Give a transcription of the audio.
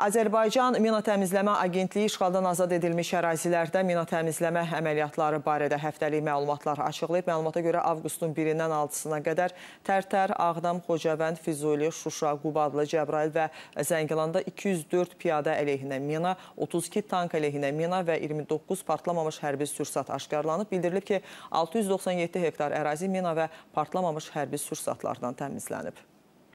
Azərbaycan Mina Təmizləmə Agentliyi işğaldan azad edilmiş ərazilərdə mina təmizləmə əməliyyatları barədə həftəlik məlumatlar açıqlayıb. Məlumata görə avqustun 1-dən 6-sına qədər Tərtər, Ağdam, Xocavənd, Füzuli, Şuşa, Qubadlı, Cəbrail və Zəngilanda 204 piyada əleyhinə mina, 32 tank əleyhinə mina və 29 partlamamış hərbi sürsat aşkarlanıb. Bildirilib ki, 697 hektar ərazi mina və partlamamış hərbi sürsatlardan təmizlənib.